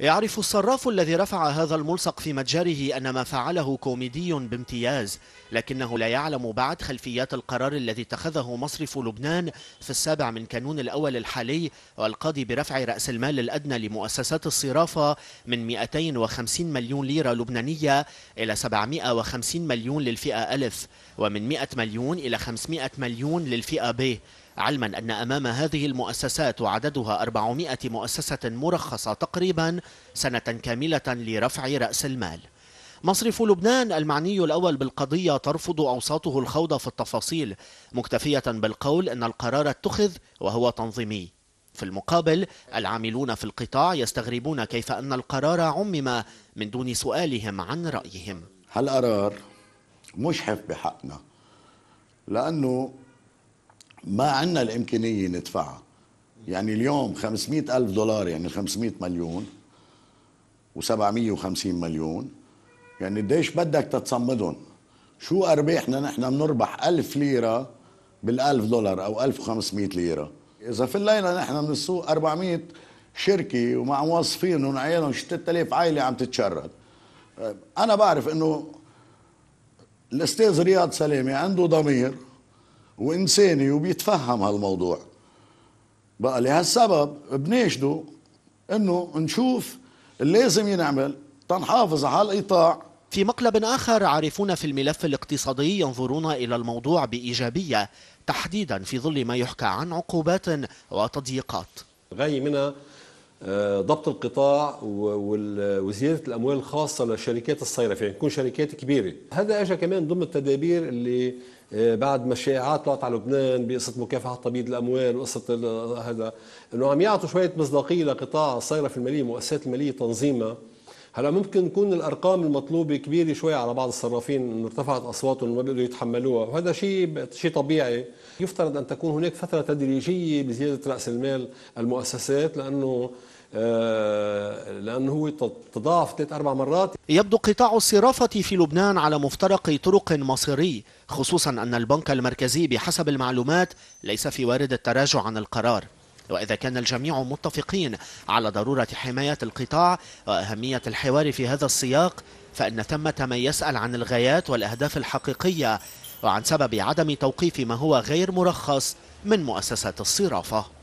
يعرف الصراف الذي رفع هذا الملصق في متجره أن ما فعله كوميدي بامتياز لكنه لا يعلم بعد خلفيات القرار الذي اتخذه مصرف لبنان في السابع من كانون الأول الحالي والقاضي برفع رأس المال الأدنى لمؤسسات الصرافة من 250 مليون ليرة لبنانية إلى 750 مليون للفئة ألف ومن 100 مليون إلى 500 مليون للفئة ب علما أن أمام هذه المؤسسات وعددها 400 مؤسسة مرخصة تقريبا سنة كاملة لرفع رأس المال مصرف لبنان المعني الأول بالقضية ترفض أوساطه الخوض في التفاصيل مكتفية بالقول أن القرار اتخذ وهو تنظيمي في المقابل العاملون في القطاع يستغربون كيف أن القرار عمم من دون سؤالهم عن رأيهم هالقرار مشحف بحقنا لأنه ما عندنا الامكانيه ندفعها يعني اليوم 500 الف دولار يعني 500 مليون و750 مليون يعني قديش بدك تتصمدهم شو ارباحنا نحن بنربح 1000 ليره بال1000 دولار او 1500 ليره اذا في الليله نحن من السوق 400 شركه ومع موظفين وعيالهم 6000 عائله عم تتشرد أه، انا بعرف انه الاستاذ رياض سلامه عنده ضمير وانساني وبيتفهم هالموضوع بقى لهالسبب بناشده انه نشوف اللي لازم ينعمل تنحافظ على الايطاع في مقلب اخر عارفون في الملف الاقتصادي ينظرون الى الموضوع بايجابيه تحديدا في ظل ما يحكى عن عقوبات وتضييقات غاي منها آه، ضبط القطاع وزياده الاموال الخاصه للشركات الصيرفه يعني تكون شركات كبيره هذا اجى كمان ضمن التدابير اللي آه، بعد ما الشائعات طلعت على لبنان بقصه مكافحه تبييض الاموال وقصه هذا انه عم يعطوا شويه مصداقيه لقطاع الصيرفه الماليه مؤسسات الماليه تنظيمها هلا ممكن تكون الارقام المطلوبه كبيره شوي على بعض الصرافين انه ارتفعت اصواتهم وما بيقدروا يتحملوها وهذا شيء شيء طبيعي يفترض ان تكون هناك فتره تدريجيه بزياده راس المال المؤسسات لانه آه، لأنه هو تضاعف ثلاث أربع مرات يبدو قطاع الصرافة في لبنان على مفترق طرق مصيري خصوصا أن البنك المركزي بحسب المعلومات ليس في وارد التراجع عن القرار وإذا كان الجميع متفقين على ضرورة حماية القطاع وأهمية الحوار في هذا السياق فإن ثمة من يسأل عن الغايات والأهداف الحقيقية وعن سبب عدم توقيف ما هو غير مرخص من مؤسسات الصرافة